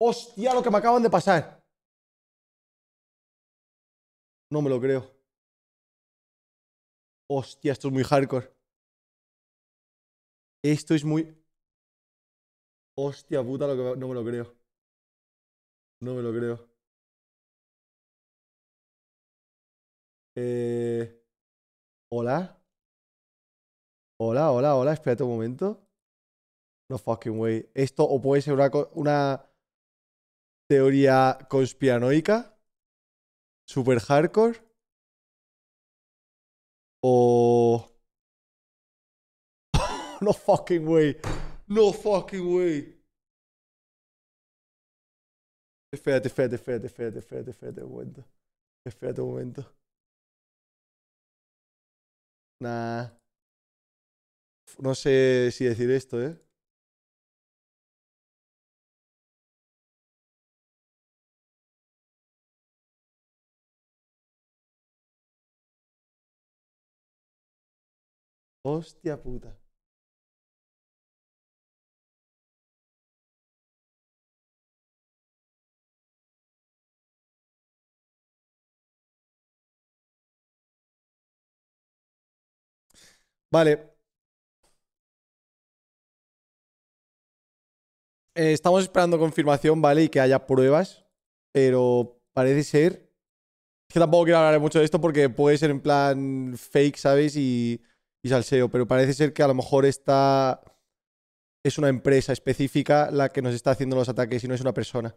Hostia, lo que me acaban de pasar. No me lo creo. Hostia, esto es muy hardcore. Esto es muy... Hostia puta, lo que... no me lo creo. No me lo creo. Eh... Hola. Hola, hola, hola. Espérate un momento. No fucking way. Esto o puede ser una, una teoría conspiranoica, super hardcore, o... no fucking way, no fucking way. Espérate, espérate, espérate, espérate, espérate, espérate un momento. Espérate un momento. Nah. No sé si decir esto, ¿eh? Hostia puta. Vale. Eh, estamos esperando confirmación, ¿vale? Y que haya pruebas. Pero parece ser. Es que tampoco quiero hablar mucho de esto porque puede ser en plan fake, ¿sabes? Y y Salseo, pero parece ser que a lo mejor esta es una empresa específica la que nos está haciendo los ataques y no es una persona.